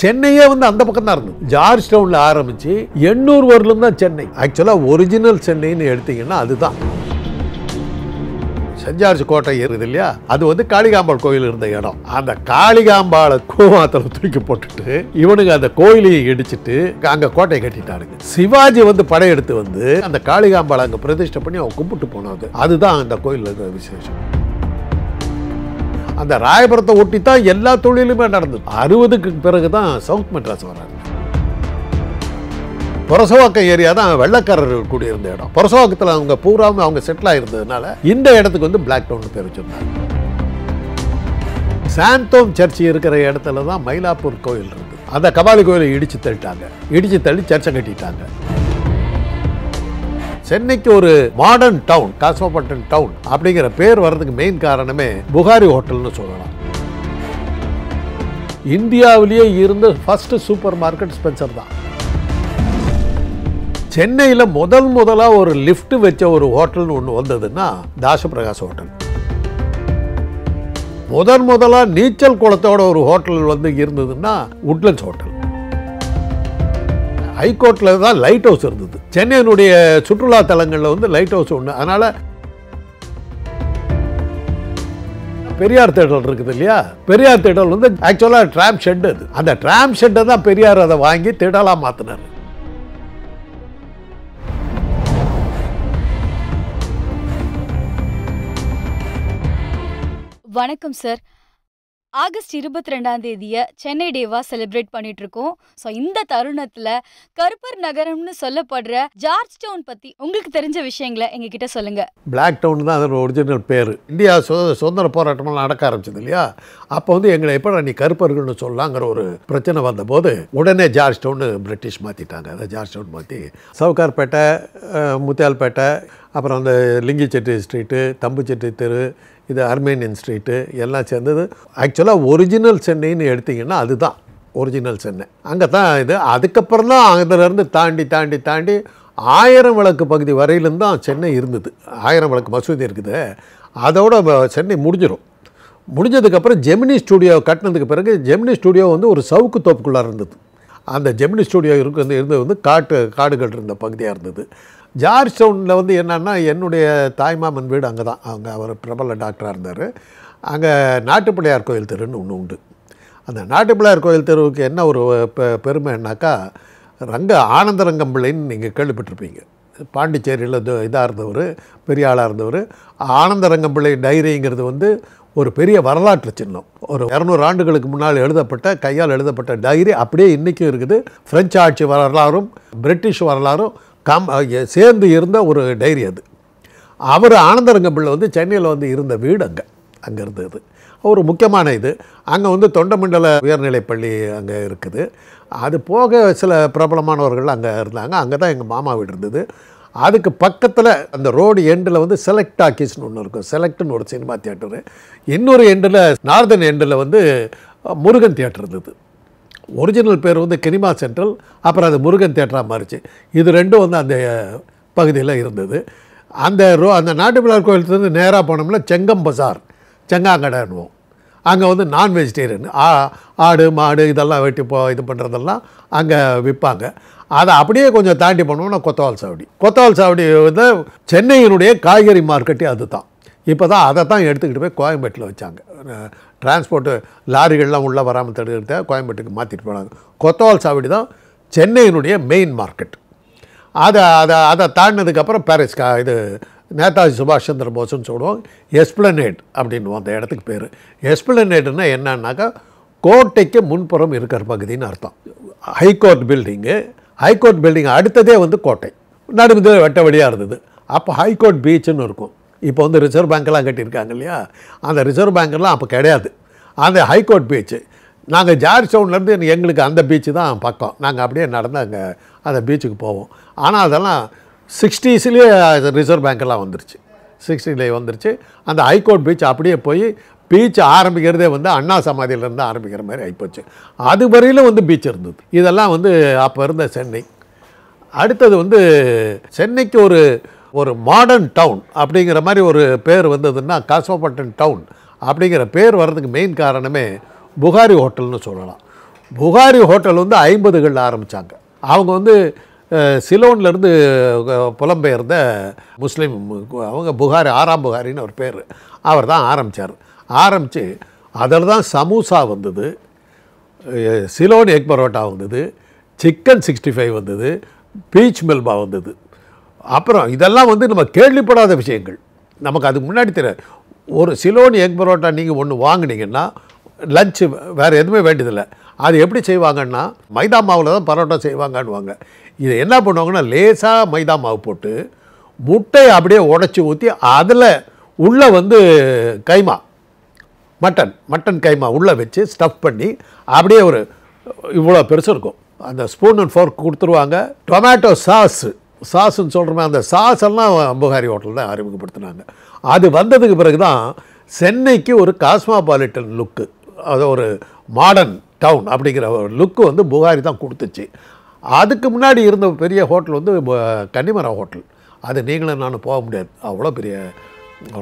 சென்னையே வந்து அந்த பக்கம் தான் இருந்தது ஜார்ஜ் டவுனில் ஆரம்பித்து எண்ணூறு வரலும் தான் சென்னை ஆக்சுவலாக ஒரிஜினல் சென்னைன்னு எடுத்திங்கன்னா அதுதான் செஞ்சார்ஜ் கோட்டை இருக்குது இல்லையா அது வந்து காளிகாம்பாள் கோயில் இருந்த இடம் அந்த காளிகாம்பாளை கோமாத்தில் தூக்கி போட்டுட்டு இவனுங்க அந்த கோயிலையை இடிச்சிட்டு அங்கே கோட்டையை கட்டிட்டானுங்க சிவாஜி வந்து படையெடுத்து வந்து அந்த காளிகாம்பாளை அங்கே பிரதிஷ்டை பண்ணி அவன் கும்பிட்டு போனாங்க அதுதான் அந்த கோயில் விசேஷம் அந்த ராயபுரத்தை ஒட்டி தான் எல்லா தொழிலுமே நடந்தது அறுபதுக்கு பிறகு தான் சவுத் மெட்ராஸ் வராங்க புரசவாக்கம் ஏரியா தான் வெள்ளக்காரர் கூடியிருந்த இடம் புரசவாக்கத்தில் அவங்க பூராவும் அவங்க செட்டில் ஆகிருந்ததுனால இந்த இடத்துக்கு வந்து பிளாக் டவுன் பேர் வச்சுருந்தாங்க சாந்தோம் சர்ச் இருக்கிற இடத்துல தான் மயிலாப்பூர் கோயில் இருக்குது அந்த கபாலி கோயிலை இடித்து தள்ளிட்டாங்க இடித்து தள்ளி சர்ச்சை கட்டிட்டாங்க சென்னைக்கு ஒரு மாடர்ன் டவுன் காஸ்மோபாலிட்டன் டவுன் அப்படிங்கிற பேர் வர்றதுக்கு மெயின் காரணமே புகாரி ஹோட்டல்னு சொல்லலாம் இந்தியாவிலேயே இருந்த ஃபர்ஸ்ட் சூப்பர் மார்க்கெட் ஸ்பென்சர் தான் சென்னையில் முதல் முதலாக ஒரு லிஃப்ட் வச்ச ஒரு ஹோட்டல்னு ஒன்று வந்ததுன்னா தாசபிரகாஷ் ஹோட்டல் முதன் முதலாக நீச்சல் குளத்தோட ஒரு ஹோட்டல் வந்து இருந்ததுன்னா உட்லண்ட்ஸ் ஹோட்டல் ஹைகோர்ட்டில் தான் லைட் ஹவுஸ் இருந்தது சென்னையினுடைய சுற்றுலா தலங்களில் வந்து லைட் ஹவுஸ் ஒன்று அதனால் பெரியார் தேடல் இருக்குது இல்லையா பெரியார் தேடல் வந்து ஆக்சுவலாக ட்ராம் ஷெட் அது அந்த ட்ராம் ஷெட்டை தான் பெரியார் அதை வாங்கி தேடலாக மாற்றினார் வணக்கம் சார் ஆகஸ்ட் இருபத்தி ரெண்டாம் தேதியை சென்னை டேவாக செலிப்ரேட் பண்ணிட்டு இருக்கோம் ஸோ இந்த தருணத்தில் கருப்பர் நகரம்னு சொல்லப்படுற ஜார்ஜ் டவுன் பற்றி உங்களுக்கு தெரிஞ்ச விஷயங்களை எங்ககிட்ட சொல்லுங்க பிளாக் டவுன் தான் அதோட ஒரிஜினல் பேர் இந்தியா சு சுதந்திர போராட்டமெல்லாம் நடக்க ஆரம்பிச்சது இல்லையா அப்போ வந்து எங்களை எப்போ நீ கருப்பர்கள்னு சொல்லலாங்கிற ஒரு பிரச்சனை வந்தபோது உடனே ஜார்ஜ் டவுன் பிரிட்டிஷ் மாற்றிட்டாங்க அதை ஜார்ஜ் டவுன் மாற்றி சவுகார்பேட்டை முத்தியால்பேட்டை அப்புறம் அந்த லிங்கிச்செட்டி ஸ்ட்ரீட்டு தம்புச்செட்டி தெரு இது அர்மேனியன் ஸ்ட்ரீட்டு எல்லாம் சேர்ந்தது ஆக்சுவலாக ஒரிஜினல் சென்னைன்னு எடுத்திங்கன்னா அதுதான் ஒரிஜினல் சென்னை அங்கே தான் இது அதுக்கப்புறம் தான் அதுலேருந்து தாண்டி தாண்டி தாண்டி ஆயிரம் விளக்கு பகுதி வரையிலேருந்து தான் சென்னை இருந்தது ஆயிரம் விளக்கு மசூதி இருக்குது அதோட சென்னை முடிஞ்சிடும் முடிஞ்சதுக்கப்புறம் ஜெமினி ஸ்டூடியோ கட்டினதுக்கு பிறகு ஜெமினி ஸ்டூடியோ வந்து ஒரு சவுக்கு தோப்புக்குள்ளாக இருந்தது அந்த ஜெமினி ஸ்டூடியோ இருக்கிறது இருந்தது வந்து காட்டு காடுகள் இருந்த பகுதியாக இருந்தது ஜார்ஜ் டவுனில் வந்து என்னென்னா என்னுடைய தாய்மாமன் வீடு அங்கே தான் அவங்க அவர் பிரபல டாக்டராக இருந்தார் அங்கே நாட்டுப்பிள்ளையார் கோயில் தெருன்னு ஒன்று உண்டு அந்த நாட்டுப்பிள்ளையார் கோயில் தெருவுக்கு என்ன ஒரு பெருமைன்னாக்கா ரங்க ஆனந்தரங்கம்பிள்ளைன்னு நீங்கள் கேள்விப்பட்டிருப்பீங்க பாண்டிச்சேரியில் இதாக இருந்தவர் பெரிய ஆளாக இருந்தவர் ஆனந்தரங்கம்பிள்ளை டைரிங்கிறது வந்து ஒரு பெரிய வரலாற்று சின்னம் ஒரு இரநூறு ஆண்டுகளுக்கு முன்னால் எழுதப்பட்ட கையால் எழுதப்பட்ட டைரி அப்படியே இன்றைக்கும் இருக்குது ஃப்ரெஞ்சு ஆட்சி வரலாறும் பிரிட்டிஷ் வரலாறும் கம் சேர்ந்து இருந்த ஒரு டைரி அது அவர் ஆனந்தரங்க பிள்ளை வந்து சென்னையில் வந்து இருந்த வீடு அங்கே அங்கே இருந்தது ஒரு முக்கியமான இது அங்கே வந்து தொண்டமண்டல உயர்நிலை பள்ளி அங்கே இருக்குது அது போக சில பிரபலமானவர்கள் அங்கே இருந்தாங்க அங்கே தான் எங்கள் மாமா வீடு இருந்தது அதுக்கு பக்கத்தில் அந்த ரோடு எண்டில் வந்து செலக்ட் டாக்கீஸ்னு ஒன்று இருக்கும் செலக்ட்னு ஒரு சினிமா தியேட்டரு இன்னொரு எண்டில் நார்தன் எண்டில் வந்து முருகன் தியேட்டர் இருந்தது ஒரிஜினல் பேர் வந்து கினிமா சென்ட்ரல் அப்புறம் அது முருகன் தியேட்டராக மாறிச்சு இது ரெண்டும் வந்து அந்த பகுதியில் இருந்தது அந்த ரோ அந்த நாட்டு பிள்ளார் கோயிலத்துலேருந்து நேராக போனோம்னா செங்கம் பசார் செங்காங்கடைன்னுவோம் அங்கே வந்து நான் வெஜிடேரியன் ஆ ஆடு மாடு இதெல்லாம் வெட்டி போ இது பண்ணுறதெல்லாம் அங்கே விற்பாங்க அதை அப்படியே கொஞ்சம் தாண்டி பண்ணுவோம்னா கொத்தவால் சாவடி கொத்தவால் சாவடி வந்து சென்னையினுடைய காய்கறி மார்க்கெட்டே அது தான் இப்போ தான் அதை தான் எடுத்துக்கிட்டு போய் கோயம்பேட்டில் வச்சாங்க டிரான்ஸ்போர்ட்டு லாரிகள்லாம் உள்ளே வராமல் தடுக்கிறத கோயம்பேட்டுக்கு மாற்றிட்டு போனாங்க கொத்தவால் சாவடி தான் சென்னையினுடைய மெயின் மார்க்கெட் அதை அதை அதை தாண்டினதுக்கப்புறம் பாரிஸ் கா இது நேதாஜி சுபாஷ் சந்திர போஸ்ன்னு சொல்லுவோம் எஸ்பிளனேட் அப்படின்னு அந்த இடத்துக்கு பேர் எஸ்பிளனேட்னா என்னன்னாக்கா கோட்டைக்கு முன்புறம் இருக்கிற பகுதின்னு அர்த்தம் ஹைகோர்ட் பில்டிங்கு ஹைகோர்ட் பில்டிங் அடுத்ததே வந்து கோட்டை நடுமத்தில் வெட்ட வழியாக இருந்தது அப்போ ஹைகோர்ட் பீச்சுன்னு இருக்கும் இப்போ வந்து ரிசர்வ் பேங்க்கெல்லாம் கட்டியிருக்காங்க இல்லையா அந்த ரிசர்வ் பேங்க்கெல்லாம் அப்போ கிடையாது அந்த ஹைகோர்ட் பீச்சு நாங்கள் ஜார்ஜ் டவுன்லேருந்து எங்களுக்கு அந்த பீச்சு தான் பக்கம் நாங்கள் அப்படியே நடந்து அங்கே அந்த பீச்சுக்கு போவோம் ஆனால் அதெல்லாம் சிக்ஸ்டீஸ்லேயே ரிசர்வ் பேங்க்கெல்லாம் வந்துருச்சு சிக்ஸ்டிலேயே வந்துருச்சு அந்த ஹைகோர்ட் பீச் அப்படியே போய் பீச் ஆரம்பிக்கிறதே வந்து அண்ணா சமாதியிலேருந்து ஆரம்பிக்கிற மாதிரி ஆகிப்போச்சு அது வரையிலும் வந்து பீச் இருந்தது இதெல்லாம் வந்து அப்போ இருந்த சென்னை அடுத்தது வந்து சென்னைக்கு ஒரு ஒரு மாடர்ன் டவுன் அப்படிங்கிற மாதிரி ஒரு பேர் வந்ததுன்னா காஸ்மோபாட்டன் டவுன் அப்படிங்கிற பேர் வர்றதுக்கு மெயின் காரணமே புகாரி ஹோட்டல்னு சொல்லலாம் புகாரி ஹோட்டல் வந்து ஐம்பதுகளில் ஆரம்பித்தாங்க அவங்க வந்து சிலோன்லேருந்து புலம்பெயர்ந்த முஸ்லீம் அவங்க புகாரி ஆறாம் புகாரின்னு ஒரு பேர் அவர் தான் ஆரம்பித்தார் ஆரம்பித்து அதில் தான் சமோசா வந்தது சிலோன் எக் பரோட்டா வந்தது சிக்கன் சிக்ஸ்டி ஃபைவ் வந்தது பீச் மெல்பா வந்தது அப்புறம் இதெல்லாம் வந்து நம்ம கேள்விப்படாத விஷயங்கள் நமக்கு அதுக்கு முன்னாடி தெரியாது ஒரு சிலோன் எக் பரோட்டா நீங்கள் ஒன்று வாங்கினீங்கன்னா லஞ்சு வேறு எதுவுமே வேண்டியதில்லை அது எப்படி செய்வாங்கன்னா மைதா மாவில் தான் பரோட்டா செய்வாங்கன்னுவாங்க இதை என்ன பண்ணுவாங்கன்னா லேசாக மைதா மாவு போட்டு முட்டையை அப்படியே உடச்சி ஊற்றி அதில் உள்ளே வந்து கைமா மட்டன் மட்டன் கைமா உள்ளே வச்சு ஸ்டஃப் பண்ணி அப்படியே ஒரு இவ்வளோ பெருசு இருக்கும் அந்த ஸ்பூன் அண்ட் ஃபோர்க் கொடுத்துருவாங்க டொமேட்டோ சாஸு சாஸ்ன்னு சொல்கிறோமே அந்த சாஸ் எல்லாம் அம்புகாரி ஹோட்டலில் தான் அறிமுகப்படுத்தினாங்க அது வந்ததுக்கு பிறகு தான் சென்னைக்கு ஒரு காஸ்மாபாலிட்டன் லுக்கு அது ஒரு மாடர்ன் டவுன் அப்படிங்கிற ஒரு லுக்கு வந்து புகாரி தான் கொடுத்துச்சு அதுக்கு முன்னாடி இருந்த பெரிய ஹோட்டல் வந்து கன்னிமரா ஹோட்டல் அது நீங்களும் நானும் போக முடியாது அவ்வளோ பெரிய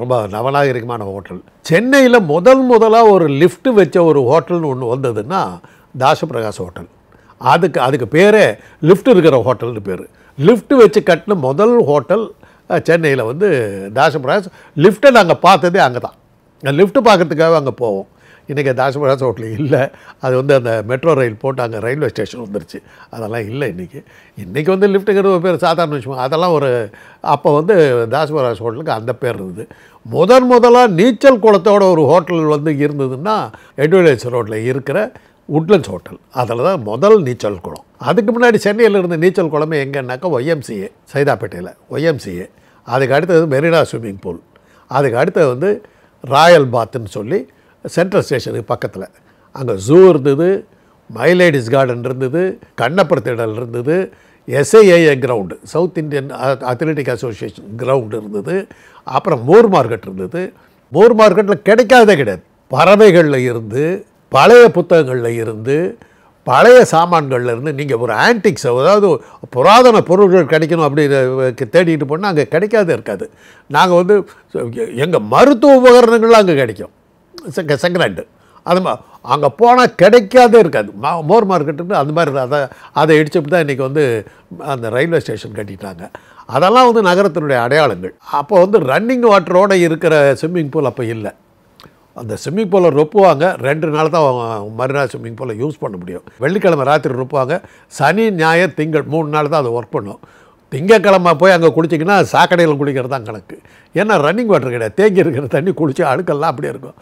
ரொம்ப நவநாகரிகமான ஹோட்டல் சென்னையில் முதல் முதலாக ஒரு லிஃப்ட்டு வச்ச ஒரு ஹோட்டல்னு ஒன்று வந்ததுன்னா தாசபிரகாஷ் ஹோட்டல் அதுக்கு அதுக்கு பேரே லிஃப்ட் இருக்கிற ஹோட்டல்னு பேர் லிஃப்ட்டு வச்சு கட்டின முதல் ஹோட்டல் சென்னையில் வந்து தாசபிரகாஷ் லிஃப்ட்டை நாங்கள் பார்த்ததே அங்கே தான் லிஃப்ட்டு பார்க்குறதுக்காக அங்கே போவோம் இன்றைக்கி தாஜ்மஹாஸ் ஹோட்டலு இல்லை அது வந்து அந்த மெட்ரோ ரயில் போட்டு அங்கே ரயில்வே ஸ்டேஷன் வந்துருச்சு அதெல்லாம் இல்லை இன்றைக்கி இன்றைக்கி வந்து லிஃப்ட்டுங்கிறது ஒரு பேர் சாதாரண விஷயம் அதெல்லாம் ஒரு அப்போ வந்து தாஜ்மஹாஸ் ஹோட்டலுக்கு அந்த பேர் இருந்தது முதன் முதலாக நீச்சல் குளத்தோட ஒரு ஹோட்டல் வந்து இருந்ததுன்னா எட்வர்டைஸ் ரோட்டில் இருக்கிற உட்லண்ட்ஸ் ஹோட்டல் அதில் தான் முதல் நீச்சல் குளம் அதுக்கு முன்னாடி சென்னையில் இருந்த நீச்சல் குளமே எங்கன்னாக்கா ஒய்எம்சிஏ சைதாப்பேட்டையில் ஒய்எம்சிஏ அதுக்கு அடுத்தது மெரினா ஸ்விம்மிங் பூல் அதுக்கு அடுத்தது வந்து ராயல் பாத்துன்னு சொல்லி சென்ட்ரல் ஸ்டேஷனுக்கு பக்கத்தில் அங்கே ஜூ இருந்தது மைலேடிஸ் கார்டன் இருந்தது கண்ணப்பர் திடல் இருந்தது SIAA ground South Indian athletic association ground இருந்தது அப்புறம் மோர் மார்க்கெட் இருந்தது மோர் மார்க்கெட்டில் கிடைக்காதே கிடையாது பறவைகளில் இருந்து பழைய புத்தகங்களில் இருந்து பழைய சாமான்களில் இருந்து நீங்கள் ஒரு ஆன்டிக்ஸ் அதாவது புராதன பொருட்கள் கிடைக்கணும் அப்படி தேடிட்டு போனால் அங்கே கிடைக்காதே இருக்காது நாங்கள் வந்து எங்கள் மருத்துவ உபகரணங்கள்லாம் அங்கே கிடைக்கும் செகண்ட் ஹேண்டு அது அங்கே போனால் கிடைக்காதே இருக்காது மா மோர் மார்க்கெட்டுன்னு அந்த மாதிரி அதை அதை இடிச்சுட்டு தான் இன்றைக்கி வந்து அந்த ரயில்வே ஸ்டேஷன் கட்டிட்டாங்க அதெல்லாம் வந்து நகரத்தினுடைய அடையாளங்கள் அப்போ வந்து ரன்னிங் வாட்டரோடு இருக்கிற ஸ்விம்மிங் பூல் அப்போ இல்லை அந்த ஸ்விம்மிங் பூலை ரொப்புவாங்க ரெண்டு நாள் தான் மறுநாள் ஸ்விம்மிங் பூலை யூஸ் பண்ண முடியும் வெள்ளிக்கிழமை ராத்திரி ரொப்புவாங்க சனி ஞாயிறு திங்கள் மூணு நாள் தான் அதை ஒர்க் பண்ணும் திங்கக்கிழமை போய் அங்கே குளிச்சிங்கன்னா சாக்கடையில் குளிக்கிறது தான் கணக்கு ஏன்னா ரன்னிங் வாட்டர் கிடையாது தேங்கி இருக்கிற தண்ணி குளிச்சு அழுக்கெல்லாம் அப்படியே இருக்கும்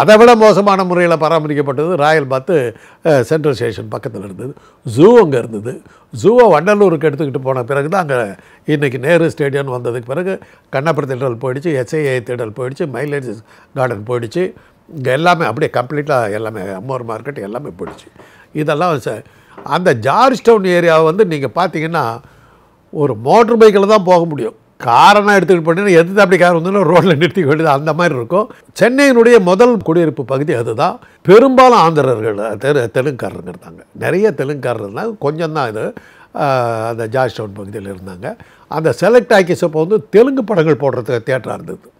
அதை விட மோசமான முறையில் பராமரிக்கப்பட்டது ராயல் பாத்து சென்ட்ரல் ஸ்டேஷன் பக்கத்தில் இருந்தது ஜூ அங்கே இருந்தது ஜூவை வண்டலூருக்கு எடுத்துக்கிட்டு போன பிறகு தான் அங்கே இன்றைக்கி நேரு ஸ்டேடியம் வந்ததுக்கு பிறகு கண்ணப்பர் தேடல் போயிடுச்சு எஸ்ஐஏ திடல் போயிடுச்சு மைலேஜ் கார்டன் போயிடுச்சு இங்கே எல்லாமே அப்படியே கம்ப்ளீட்டாக எல்லாமே அம்மோர் மார்க்கெட் எல்லாமே போயிடுச்சு இதெல்லாம் அந்த ஜார்ஜ் டவுன் ஏரியாவை வந்து நீங்கள் பார்த்தீங்கன்னா ஒரு மோட்டர் பைக்கில் தான் போக முடியும் காரணம் எடுத்துக்கிட்டு பண்ணிட்டு எது அப்படி கார் வந்தாலும் ரோட்டில் நிறுத்திக்க வேண்டியது அந்த மாதிரி இருக்கும் சென்னையினுடைய முதல் குடியிருப்பு பகுதி அதுதான் பெரும்பாலும் ஆந்திரர்கள் தெரு தெலுங்குக்காரருங்க இருந்தாங்க நிறைய தெலுங்குக்காரர் இருந்தாங்க கொஞ்சம் தான் இது அந்த ஜார்ஜ் டவுன் பகுதியில் இருந்தாங்க அந்த செலக்ட் ஆக்கிஸ் அப்போ வந்து தெலுங்கு படங்கள் போடுறதுக்கு தேட்டராக இருந்தது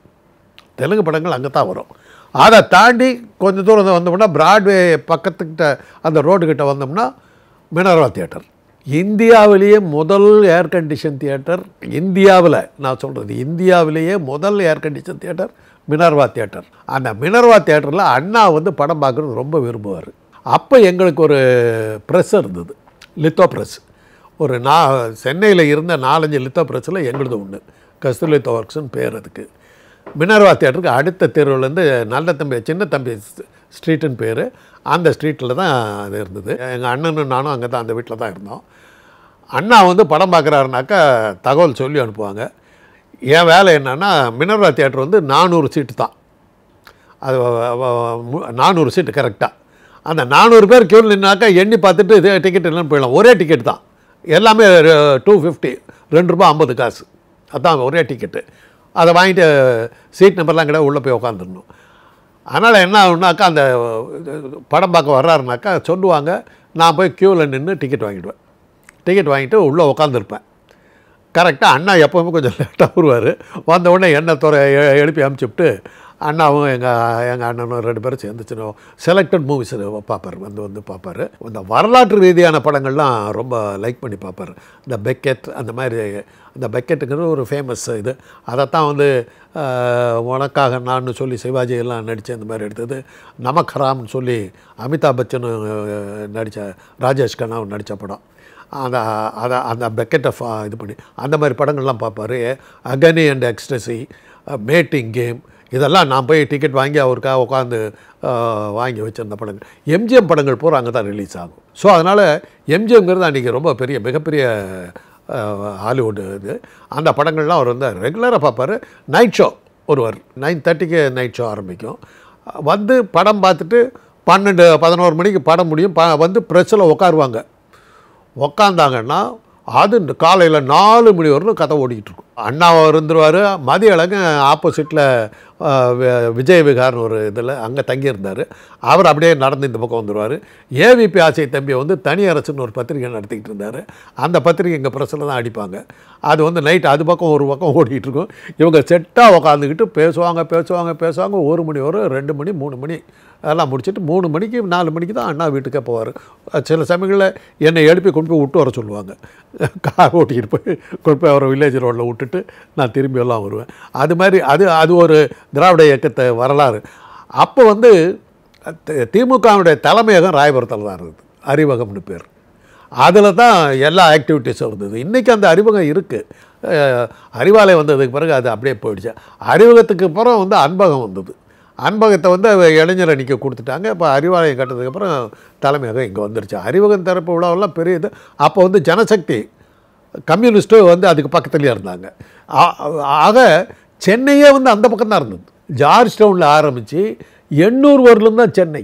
தெலுங்கு படங்கள் அங்கே தான் வரும் அதை தாண்டி கொஞ்சம் தூரம் வந்தோம்னா பிராட்வே பக்கத்துக்கிட்ட அந்த ரோடுக்கிட்ட வந்தோம்னா மினரவா தேட்டர் இந்தியாவிலேயே முதல் ஏர் கண்டிஷன் தியேட்டர் இந்தியாவில் நான் சொல்கிறது இந்தியாவிலேயே முதல் air condition theatre Minerva theatre அந்த மினர்வா தியேட்டரில் அண்ணா வந்து படம் பார்க்குறது ரொம்ப விரும்புவார் அப்போ எங்களுக்கு ஒரு ப்ரெஸ் இருந்தது லித்தோ ப்ரெஸ் ஒரு நான் சென்னையில் இருந்த நாலஞ்சு லித்தோ ப்ரெஸ்ஸில் எங்களுது ஒன்று கஸ்தூலித்தோ லித்தோ ஒர்க்ஸ்னு பேர் அதுக்கு மினர்வா தியேட்டருக்கு அடுத்த தெருவிலேருந்து நல்ல தம்பி சின்ன தம்பி ஸ்ட்ரீட்டுன்னு பேர் அந்த ஸ்ட்ரீட்டில் தான் அது இருந்தது எங்கள் அண்ணனும் நானும் அங்கே தான் அந்த வீட்டில் தான் இருந்தோம் அண்ணா வந்து படம் பார்க்குறாருனாக்கா தகவல் சொல்லி அனுப்புவாங்க என் வேலை என்னென்னா மினர்வா தியேட்டர் வந்து நானூறு சீட்டு தான் அது நானூறு சீட்டு கரெக்டாக அந்த நானூறு பேர் க்யூ நின்னாக்கா எண்ணி பார்த்துட்டு இது டிக்கெட் இல்லைன்னு போயிடலாம் ஒரே டிக்கெட் தான் எல்லாமே டூ ஃபிஃப்டி ரெண்டு ரூபா ஐம்பது காசு அதான் ஒரே டிக்கெட்டு அதை வாங்கிட்டு சீட் நம்பர்லாம் கிடையாது உள்ளே போய் உட்காந்துடணும் அதனால் என்ன ஆகுனாக்கா அந்த படம் பார்க்க வர்றாருனாக்கா சொல்லுவாங்க நான் போய் க்யூவில் நின்று டிக்கெட் வாங்கிடுவேன் டிக்கெட் வாங்கிட்டு உள்ளே உட்காந்துருப்பேன் கரெக்டாக அண்ணா எப்போவுமே கொஞ்சம் லேட்டாக வருவார் உடனே என்ன துறை எழுப்பி விட்டு அண்ணாவும் எங்கள் எங்கள் அண்ணனும் ரெண்டு பேரும் சேர்ந்து செலக்டட் மூவிஸ் பார்ப்பார் வந்து வந்து பார்ப்பார் இந்த வரலாற்று ரீதியான படங்கள்லாம் ரொம்ப லைக் பண்ணி பார்ப்பார் இந்த பெக்கெட் அந்த மாதிரி அந்த பெக்கெட்டுங்கிறது ஒரு ஃபேமஸ் இது அதைத்தான் வந்து உனக்காக நான் சொல்லி சிவாஜி எல்லாம் நடித்து அந்த மாதிரி எடுத்தது நமக்கராம்னு சொல்லி அமிதாப் பச்சன் நடித்த ராஜேஷ் கண்ணாவும் நடித்த படம் அந்த அதை அந்த பெக்கெட்டை இது பண்ணி அந்த மாதிரி படங்கள்லாம் பார்ப்பார் agony and ecstasy mating game இதெல்லாம் நான் போய் டிக்கெட் வாங்கி அவருக்காக உட்காந்து வாங்கி வச்சுருந்த படங்கள் எம்ஜிஎம் படங்கள் பூரா அங்கே தான் ரிலீஸ் ஆகும் ஸோ அதனால் எம்ஜிஎம்ங்கிறது அன்றைக்கி ரொம்ப பெரிய மிகப்பெரிய ஹாலிவுட் இது அந்த படங்கள்லாம் அவர் வந்து ரெகுலராக பார்ப்பார் நைட் ஷோ ஒருவர் நைன் தேர்ட்டிக்கு நைட் ஷோ ஆரம்பிக்கும் வந்து படம் பார்த்துட்டு பன்னெண்டு பதினோரு மணிக்கு படம் முடியும் ப வந்து ப்ரெஸ்ஸில் உட்காருவாங்க உக்காந்தாங்கன்னா அது காலையில் நாலு மணி வரலும் கதை ஓடிக்கிட்டு இருக்கும் அண்ணாவை இருந்துருவார் மதிய அழகு ஆப்போசிட்டில் விஜய் விகார்னு ஒரு இதில் அங்கே தங்கியிருந்தார் அவர் அப்படியே நடந்து இந்த பக்கம் வந்துடுவார் ஏவிபி ஆசை தம்பி வந்து தனி அரசுன்னு ஒரு பத்திரிகை நடத்திக்கிட்டு இருந்தார் அந்த பத்திரிகை எங்கள் பிரசில் தான் அடிப்பாங்க அது வந்து நைட் அது பக்கம் ஒரு பக்கம் ஓடிக்கிட்டு இருக்கும் இவங்க செட்டாக உக்காந்துக்கிட்டு பேசுவாங்க பேசுவாங்க பேசுவாங்க ஒரு மணி வரும் ரெண்டு மணி மூணு மணி அதெல்லாம் முடிச்சுட்டு மூணு மணிக்கு நாலு மணிக்கு தான் அண்ணா வீட்டுக்கே போவார் சில சமயங்களில் என்னை எழுப்பி கொண்டு போய் விட்டு வர சொல்லுவாங்க கார் ஓட்டிக்கிட்டு போய் கொண்டு போய் அவரை வில்லேஜ் ரோட்டில் விட்டுட்டு நான் திரும்பி எல்லாம் வருவேன் அது மாதிரி அது அது ஒரு திராவிட இயக்கத்தை வரலாறு அப்போ வந்து திமுகவுடைய தலைமையகம் ராயபுரத்தில் தான் இருந்தது அறிவகம்னு பேர் அதில் தான் எல்லா ஆக்டிவிட்டீஸும் இருந்தது இன்றைக்கி அந்த அறிவகம் இருக்குது அறிவாலயம் வந்ததுக்கு பிறகு அது அப்படியே போயிடுச்சு அறிவகத்துக்கு அப்புறம் வந்து அன்பகம் வந்தது அன்பகத்தை வந்து இளைஞர் அணிக்க கொடுத்துட்டாங்க இப்போ அறிவாலயம் கட்டதுக்கப்புறம் தலைமையகம் இங்கே வந்துருச்சு அறிவகம் தரப்பு விழாவெல்லாம் பெரிய இது அப்போ வந்து ஜனசக்தி கம்யூனிஸ்ட்டும் வந்து அதுக்கு பக்கத்துலேயே இருந்தாங்க ஆக சென்னையே வந்து அந்த பக்கம் தான் இருந்தது ஜார்ஜ் டவுனில் ஆரம்பித்து எண்ணூறு வரலும் தான் சென்னை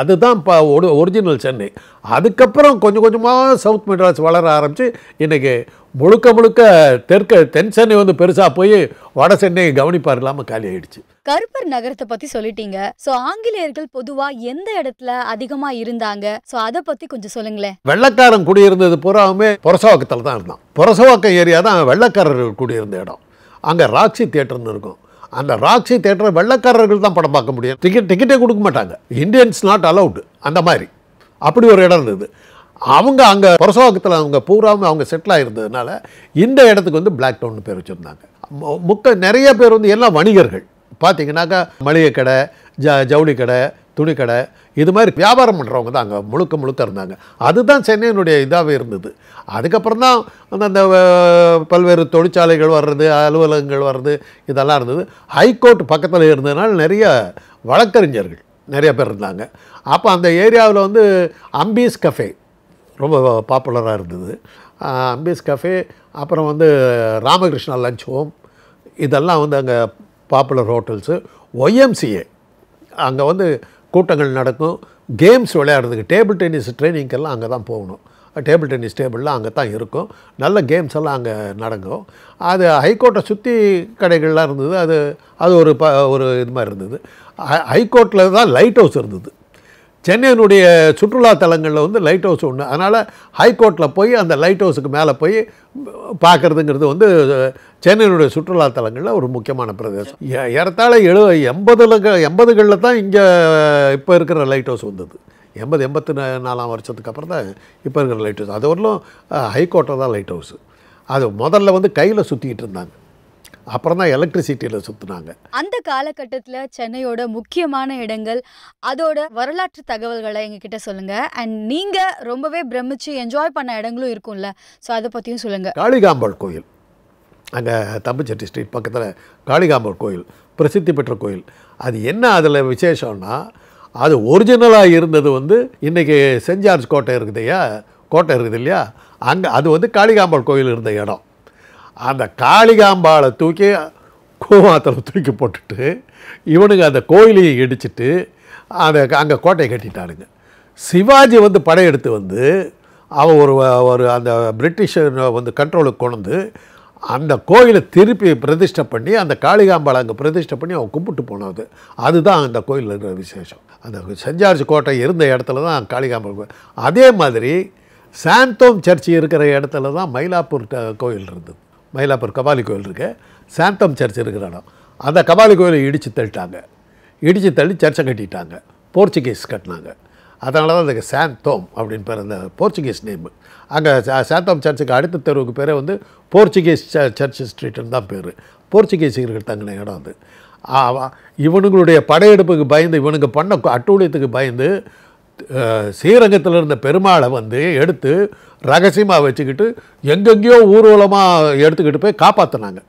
அதுதான் இப்போ ஒரு ஒரிஜினல் சென்னை அதுக்கப்புறம் கொஞ்சம் கொஞ்சமாக சவுத் மெட்ராஸ் வளர ஆரம்பித்து இன்றைக்கி முழுக்க முழுக்க தெற்கு தென் சென்னை வந்து பெருசாக போய் வட சென்னை கவனிப்பார் இல்லாமல் காலி ஆயிடுச்சு கருப்பர் நகரத்தை பற்றி சொல்லிட்டீங்க ஸோ ஆங்கிலேயர்கள் பொதுவாக எந்த இடத்துல அதிகமாக இருந்தாங்க ஸோ அதை பற்றி கொஞ்சம் சொல்லுங்களேன் வெள்ளக்காரன் குடியிருந்தது பூராவுமே புரசவாக்கத்தில் தான் இருந்தான் புரசவாக்கம் ஏரியா தான் வெள்ளக்காரர்கள் குடியிருந்த இடம் அங்கே ராக்ஸி தியேட்டர்னு இருக்கும் அந்த ராக்ஸி தேட்டரை வெள்ளக்காரர்கள் தான் படம் பார்க்க முடியும் டிக்கெட் டிக்கெட்டே கொடுக்க மாட்டாங்க இந்தியன்ஸ் நாட் அலவுட் அந்த மாதிரி அப்படி ஒரு இடம் இருந்தது அவங்க அங்கே புரசவாக்கத்தில் அவங்க பூராவும் அவங்க செட்டில் ஆகிருந்ததுனால இந்த இடத்துக்கு வந்து பிளாக் டவுன் பேர் வச்சுருந்தாங்க முக்க நிறைய பேர் வந்து எல்லாம் வணிகர்கள் பார்த்தீங்கன்னாக்கா மளிகை கடை ஜ ஜவுளி கடை துணிக்கடை இது மாதிரி வியாபாரம் பண்ணுறவங்க தான் அங்கே முழுக்க முழுக்க இருந்தாங்க அதுதான் சென்னையினுடைய இதாகவே இருந்தது அதுக்கப்புறம் தான் அந்த பல்வேறு தொழிற்சாலைகள் வர்றது அலுவலகங்கள் வர்றது இதெல்லாம் இருந்தது ஹைகோர்ட் பக்கத்தில் இருந்ததுனால நிறைய வழக்கறிஞர்கள் நிறைய பேர் இருந்தாங்க அப்போ அந்த ஏரியாவில் வந்து அம்பீஸ் கஃபே ரொம்ப பாப்புலராக இருந்தது அம்பீஸ் கஃபே அப்புறம் வந்து ராமகிருஷ்ணா லஞ்ச் ஹோம் இதெல்லாம் வந்து அங்கே பாப்புலர் ஹோட்டல்ஸு ஒய்எம்சிஏ அங்கே வந்து கூட்டங்கள் நடக்கும் கேம்ஸ் விளையாடுறதுக்கு டேபிள் டென்னிஸ் ட்ரைனிங்கெல்லாம் அங்கே தான் போகணும் டேபிள் டென்னிஸ் டேபிள்லாம் அங்கே தான் இருக்கும் நல்ல கேம்ஸ் எல்லாம் அங்கே நடக்கும் அது ஹைகோர்ட்டை சுற்றி கடைகள்லாம் இருந்தது அது அது ஒரு ப ஒரு இது மாதிரி இருந்தது ஹைகோர்ட்டில் தான் லைட் ஹவுஸ் இருந்தது சென்னையினுடைய சுற்றுலா தலங்களில் வந்து லைட் ஹவுஸ் ஒன்று அதனால் ஹைகோர்ட்டில் போய் அந்த லைட் ஹவுஸுக்கு மேலே போய் பார்க்குறதுங்கிறது வந்து சென்னையினுடைய சுற்றுலாத்தலங்களில் ஒரு முக்கியமான பிரதேசம் ஏறத்தாழ எழு எண்பதுல எண்பதுகளில் தான் இங்கே இப்போ இருக்கிற லைட் ஹவுஸ் வந்தது எண்பது எண்பத்தி நாலாம் வருஷத்துக்கு அப்புறம் தான் இப்போ இருக்கிற லைட் ஹவுஸ் அது வரலும் ஹைகோர்ட்டில் தான் லைட் ஹவுஸு அது முதல்ல வந்து கையில் சுற்றிக்கிட்டு இருந்தாங்க அப்புறம் தான் எலக்ட்ரிசிட்டியில் சுற்றுனாங்க அந்த காலகட்டத்தில் சென்னையோட முக்கியமான இடங்கள் அதோட வரலாற்று தகவல்களை எங்ககிட்ட சொல்லுங்கள் அண்ட் நீங்கள் ரொம்பவே பிரமிச்சு என்ஜாய் பண்ண இடங்களும் இருக்கும்ல ஸோ அதை பற்றியும் சொல்லுங்கள் காளிகாம்பாள் கோயில் அங்கே தம்பிச்சட்டி ஸ்ட்ரீட் பக்கத்தில் காளிகாம்பாள் கோயில் பிரசித்தி பெற்ற கோயில் அது என்ன அதில் விசேஷம்னா அது ஒரிஜினலாக இருந்தது வந்து இன்றைக்கி சென்ட் ஜார்ஜ் கோட்டை இருக்குதையா கோட்டை இருக்குது இல்லையா அங்கே அது வந்து காளிகாம்பாள் கோயில் இருந்த இடம் அந்த காளிகாம்பாளை தூக்கி கூமாத்தில் தூக்கி போட்டுட்டு இவனுங்க அந்த கோயிலையும் இடிச்சிட்டு அந்த அங்கே கோட்டையை கட்டிட்டானுங்க சிவாஜி வந்து படையெடுத்து வந்து அவன் ஒரு ஒரு அந்த பிரிட்டிஷ் வந்து கண்ட்ரோலுக்கு கொண்டு அந்த கோயிலை திருப்பி பிரதிஷ்டை பண்ணி அந்த காளிகாம்பாளை அங்கே பிரதிஷ்டை பண்ணி அவன் கும்பிட்டு போனது அதுதான் அந்த கோயிலில் இருக்கிற விசேஷம் அந்த செஞ்சார்ஜ் கோட்டை இருந்த இடத்துல தான் காளிகாம்பாள் அதே மாதிரி சாந்தோம் சர்ச்சி இருக்கிற இடத்துல தான் மயிலாப்பூர் கோயில் இருந்தது மயிலாப்பூர் கபாலி கோயில் இருக்கு சாந்தம் சர்ச் இருக்கிற இடம் அந்த கபாலி கோயிலை இடித்து தள்ளிட்டாங்க இடித்து தள்ளி சர்ச்சை கட்டிட்டாங்க போர்ச்சுகீஸ் கட்டினாங்க அதனால தான் அதுக்கு சாந்தோம் அப்படின்னு பேர் அந்த போர்ச்சுகீஸ் நேமு அங்கே சாந்தோம் சர்ச்சுக்கு அடுத்த தெருவுக்கு பேரே வந்து போர்ச்சுகீஸ் ச சர்ச் ஸ்ட்ரீட்டுன்னு தான் பேர் போர்ச்சுகீஸுகள் தங்கின இடம் அது இவனுங்களுடைய படையெடுப்புக்கு பயந்து இவனுங்க பண்ண அட்டூழியத்துக்கு பயந்து ஸ்ரீரங்கத்தில் இருந்த பெருமாளை வந்து எடுத்து ரகசியமாக வச்சுக்கிட்டு எங்கெங்கேயோ ஊர்வலமாக எடுத்துக்கிட்டு போய் காப்பாற்றினாங்க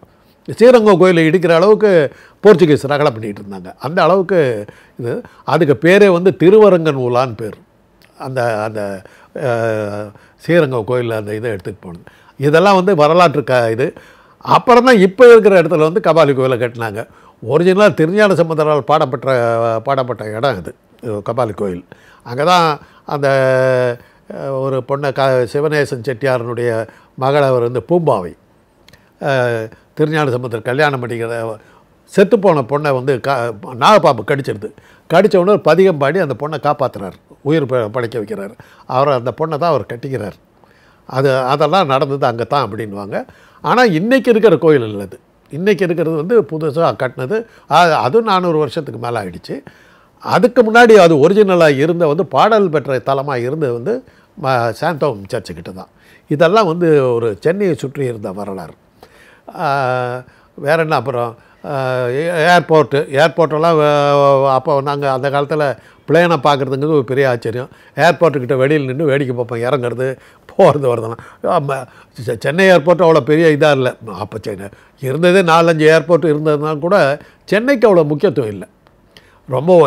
ஸ்ரீரங்கம் கோயிலை இடிக்கிற அளவுக்கு போர்ச்சுகீஸ் ரகலை பண்ணிகிட்டு இருந்தாங்க அந்த அளவுக்கு இது அதுக்கு பேரே வந்து திருவரங்கன் ஊலான்னு பேர் அந்த அந்த ஸ்ரீரங்கம் கோயிலில் அந்த இதை எடுத்துகிட்டு போனாங்க இதெல்லாம் வந்து வரலாற்று க இது அப்புறம் தான் இப்போ இருக்கிற இடத்துல வந்து கபாலி கோயிலை கட்டினாங்க ஒரிஜினலாக திருஞான சம்பந்தரால் பாடப்பட்ட பாடப்பட்ட இடம் இது கபாலி கோயில் அங்கே தான் அந்த ஒரு பொண்ணை க சிவநேசன் செட்டியாரனுடைய மகள் அவர் வந்து பூம்பாவை திருஞான சமுத்திர கல்யாணம் பண்ணிக்கிற செத்துப்போன பொண்ணை வந்து கா நாகப்பாம்பு கடிச்சிருது கடித்த உடனே பதிகம் பாடி அந்த பொண்ணை காப்பாற்றுறார் உயிர் படைக்க வைக்கிறார் அவர் அந்த பொண்ணை தான் அவர் கட்டிக்கிறார் அது அதெல்லாம் நடந்தது அங்கே தான் அப்படின்வாங்க ஆனால் இன்றைக்கி இருக்கிற கோயில் இல்லை அது இன்றைக்கி இருக்கிறது வந்து புதுசாக கட்டினது அது அதுவும் நானூறு வருஷத்துக்கு மேலே ஆகிடுச்சு அதுக்கு முன்னாடி அது ஒரிஜினலாக இருந்த வந்து பாடல் பெற்ற தலமாக இருந்தது வந்து ம சாந்தோம் சர்ச்சுக்கிட்ட தான் இதெல்லாம் வந்து ஒரு சென்னையை சுற்றி இருந்த வரலாறு வேறு என்ன அப்புறம் ஏர்போர்ட்டு ஏர்போர்ட்டெல்லாம் அப்போ நாங்கள் அந்த காலத்தில் பிளேனை பார்க்குறதுங்கிறது ஒரு பெரிய ஆச்சரியம் ஏர்போர்ட்டுக்கிட்ட வெளியில் நின்று வேடிக்கை பார்ப்போம் இறங்குறது போகிறது வரதெல்லாம் சென்னை ஏர்போர்ட் அவ்வளோ பெரிய இதாக இல்லை அப்போ சென்னை இருந்ததே நாலஞ்சு ஏர்போர்ட் இருந்ததுனால கூட சென்னைக்கு அவ்வளோ முக்கியத்துவம் இல்லை ரொம்ப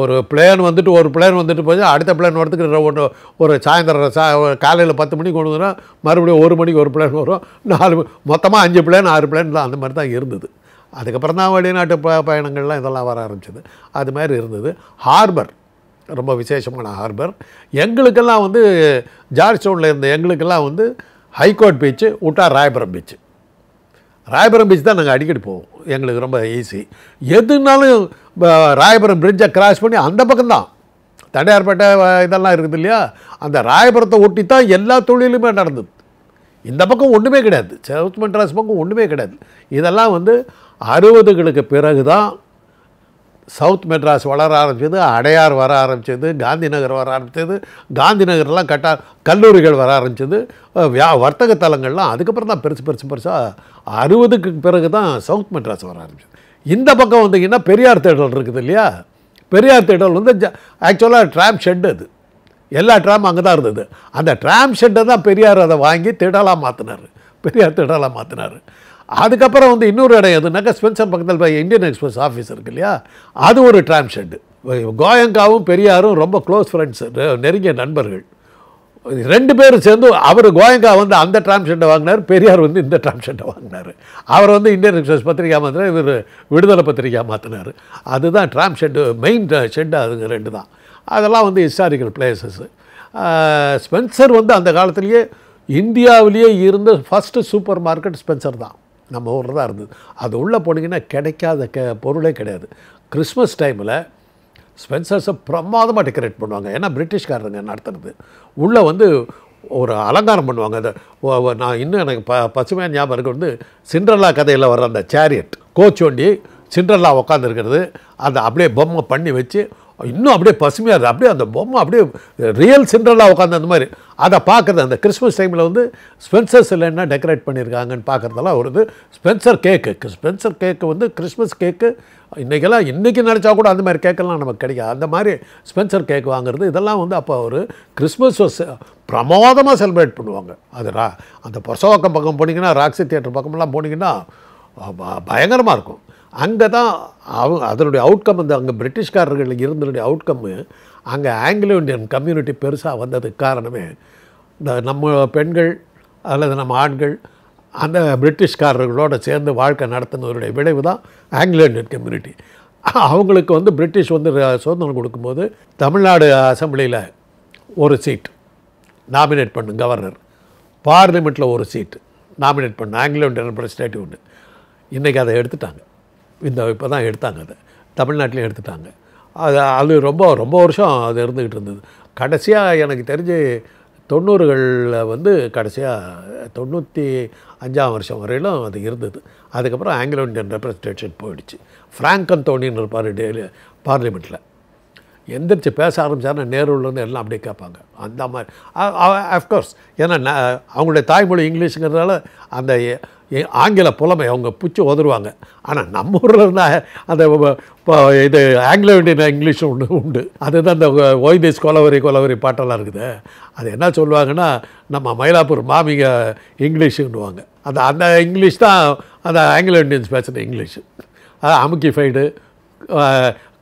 ஒரு பிளேன் வந்துட்டு ஒரு பிளேன் வந்துட்டு போச்சு அடுத்த பிளேன் வரத்துக்கு ஒன்று ஒரு சாயந்தரம் சா காலையில் பத்து மணிக்கு கொண்டு வந்தோம்னா மறுபடியும் ஒரு மணிக்கு ஒரு பிளேன் வரும் நாலு மொத்தமாக அஞ்சு பிளேன் ஆறு பிளேன் தான் அந்த மாதிரி தான் இருந்தது அதுக்கப்புறம் தான் வெளிநாட்டு ப பயணங்கள்லாம் இதெல்லாம் வர ஆரம்பிச்சிது அது மாதிரி இருந்தது ஹார்பர் ரொம்ப விசேஷமான ஹார்பர் எங்களுக்கெல்லாம் வந்து ஜார்ஜ் டவுனில் இருந்த எங்களுக்கெல்லாம் வந்து ஹைகோர்ட் பீச்சு விட்டா ராயபுரம் பீச்சு ராயபுரம் பீச் தான் நாங்கள் அடிக்கடி போவோம் எங்களுக்கு ரொம்ப ஈஸி எதுனாலும் ராயபுரம் பிரிட்ஜை கிராஸ் பண்ணி அந்த பக்கம்தான் தனியார்பேட்டை இதெல்லாம் இருக்குது இல்லையா அந்த ராயபுரத்தை ஒட்டி தான் எல்லா தொழிலுமே நடந்தது இந்த பக்கம் ஒன்றுமே கிடையாது சவுத் மெட்ராஸ் பக்கம் ஒன்றுமே கிடையாது இதெல்லாம் வந்து அறுபதுகளுக்கு பிறகு தான் சவுத் மெட்ராஸ் வளர ஆரம்பித்தது அடையார் வர ஆரம்பித்தது காந்தி நகர் வர ஆரம்பித்தது காந்தி நகர்லாம் கட்டா கல்லூரிகள் வர ஆரம்பித்தது வியா வர்த்தக தலங்கள்லாம் அதுக்கப்புறம் தான் பெருசு பெருசு பெருசாக அறுபதுக்கு பிறகு தான் சவுத் மெட்ராஸ் வர ஆரம்பிச்சது இந்த பக்கம் வந்தீங்கன்னா பெரியார் தேடல் இருக்குது இல்லையா பெரியார் தேடல் வந்து ஆக்சுவலாக ட்ராம் ஷெட் அது எல்லா ட்ராம் அங்கே தான் இருந்தது அந்த ட்ராம் ஷெட்டை தான் பெரியார் அதை வாங்கி திடலாக மாற்றினார் பெரியார் திடலாக மாற்றினார் அதுக்கப்புறம் வந்து இன்னொரு இடம் எதுனாக்கா ஸ்பென்சர் பக்கத்தில் போய் இந்தியன் எக்ஸ்பிரஸ் ஆஃபீஸ் இருக்கு இல்லையா அது ஒரு ட்ராம் ஷெட்டு கோயங்காவும் பெரியாரும் ரொம்ப க்ளோஸ் ஃப்ரெண்ட்ஸ் நெருங்கிய நண்பர்கள் ரெண்டு பேரும் சேர்ந்து அவர் கோயங்கா வந்து அந்த டிரான்ஷெண்டை வாங்கினார் பெரியார் வந்து இந்த டிரான்ஷெண்டை வாங்கினார் அவர் வந்து இந்தியன் எக்ஸ்பிரஸ் பத்திரிக்கை மாற்றினார் இவர் விடுதலை பத்திரிக்கையாக மாற்றினார் அதுதான் ட்ராம் ஷெட்டு மெயின் ஷெட்டு அதுங்க ரெண்டு தான் அதெல்லாம் வந்து ஹிஸ்டாரிக்கல் பிளேசஸ்ஸு ஸ்பென்சர் வந்து அந்த காலத்துலேயே இந்தியாவிலேயே இருந்த ஃபஸ்ட்டு சூப்பர் மார்க்கெட் ஸ்பென்சர் தான் நம்ம ஊரில் தான் இருந்தது அது உள்ளே போனீங்கன்னா கிடைக்காத க பொருளே கிடையாது கிறிஸ்மஸ் டைமில் ஸ்பென்சர்ஸை பிரமாதமாக டெக்கரேட் பண்ணுவாங்க ஏன்னா பிரிட்டிஷ்காரங்க நடத்துறது உள்ளே வந்து ஒரு அலங்காரம் பண்ணுவாங்க அதை நான் இன்னும் எனக்கு ப பசுமையான ஞாபகம் இருக்கு வந்து சிண்ட்ரல்லா கதையில் வர்ற அந்த சேரியட் கோச் வண்டி சிண்ட்ரல்லா உட்காந்துருக்கிறது அதை அப்படியே பொம்மை பண்ணி வச்சு இன்னும் அப்படியே பசுமையாக இருக்குது அப்படியே அந்த பொம்மை அப்படியே ரியல் சென்ட்ரலாக உட்காந்து அந்த மாதிரி அதை பார்க்குறது அந்த கிறிஸ்மஸ் டைமில் வந்து ஸ்பென்சர்ஸ் இல்லைன்னா டெக்கரேட் பண்ணியிருக்காங்கன்னு பார்க்குறதெல்லாம் வருது ஸ்பென்சர் கேக்கு ஸ்பென்சர் கேக்கு வந்து கிறிஸ்மஸ் கேக்கு இன்றைக்கெல்லாம் இன்றைக்கி நினச்சா கூட அந்த மாதிரி கேக்கெல்லாம் நமக்கு கிடைக்கும் அந்த மாதிரி ஸ்பென்சர் கேக் வாங்குறது இதெல்லாம் வந்து அப்போ ஒரு கிறிஸ்மஸ் பிரமாதமாக செலிப்ரேட் பண்ணுவாங்க அது ரா அந்த பிரசவக்கம் பக்கம் போனீங்கன்னா ராக்ஸி தியேட்டர் பக்கம்லாம் போனீங்கன்னா பயங்கரமாக இருக்கும் அங்கே தான் அவ அதனுடைய அவுட்கம் அந்த அங்கே பிரிட்டிஷ்காரர்கள் இருந்தனுடைய அவுட்கம்மு அங்கே ஆங்கிலோ இண்டியன் கம்யூனிட்டி பெருசாக வந்ததுக்கு காரணமே இந்த நம்ம பெண்கள் அல்லது நம்ம ஆண்கள் அந்த பிரிட்டிஷ்காரர்களோடு சேர்ந்து வாழ்க்கை நடத்தினதனுடைய விளைவு தான் ஆங்கிலோ இண்டியன் கம்யூனிட்டி அவங்களுக்கு வந்து பிரிட்டிஷ் வந்து சோதனை கொடுக்கும்போது தமிழ்நாடு அசம்பிளியில் ஒரு சீட் நாமினேட் பண்ணும் கவர்னர் பார்லிமெண்ட்டில் ஒரு சீட்டு நாமினேட் பண்ணு ஆங்கிலோ இண்டியன் ஒன்று இன்றைக்கி அதை எடுத்துட்டாங்க இந்த இப்போ தான் எடுத்தாங்க அதை தமிழ்நாட்டிலையும் எடுத்துட்டாங்க அது அது ரொம்ப ரொம்ப வருஷம் அது இருந்துக்கிட்டு இருந்தது கடைசியாக எனக்கு தெரிஞ்சு தொண்ணூறுகளில் வந்து கடைசியாக தொண்ணூற்றி அஞ்சாம் வருஷம் வரையிலும் அது இருந்தது அதுக்கப்புறம் ஆங்கிலோ இந்தியன் ரெப்ரஸன்டேஷன் போயிடுச்சு ஃப்ராங்க் அந்தோனின்னு இருப்பார் டெய்லி பார்லிமெண்ட்டில் எந்திரிச்சு பேச ஆரம்பித்தாருன்னா நேருலேருந்து எல்லாம் அப்படியே கேட்பாங்க அந்த மாதிரி அஃப்கோர்ஸ் ஏன்னா அவங்களுடைய தாய்மொழி இங்கிலீஷுங்கிறதுனால அந்த ஆங்கில புலமை அவங்க பிச்சு உதருவாங்க ஆனால் நம்ம ஊரில் இருந்தால் அந்த இது ஆங்கிலோ இண்டியன் இங்கிலீஷும் ஒன்று உண்டு அதுதான் அந்த ஒய்தேஸ் கொலவரி கொலவரி பாட்டெல்லாம் இருக்குது அது என்ன சொல்லுவாங்கன்னா நம்ம மயிலாப்பூர் மாமிக இங்கிலீஷுன்னுவாங்க அந்த அந்த இங்கிலீஷ் தான் அந்த ஆங்கிலோ இண்டியன்ஸ் பேசுகிற இங்கிலீஷ் அது அமுக்கிஃபைடு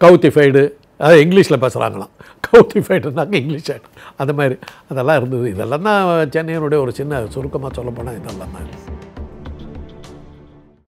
கவுத்திஃபைடு அது இங்கிலீஷில் பேசுகிறாங்களாம் கவுத்திஃபைடுனாங்க இங்கிலீஷ் ஆகிடும் அந்த மாதிரி அதெல்லாம் இருந்தது இதெல்லாம் தான் சென்னையினுடைய ஒரு சின்ன சுருக்கமாக சொல்லப்போனால் இதெல்லாம் தான்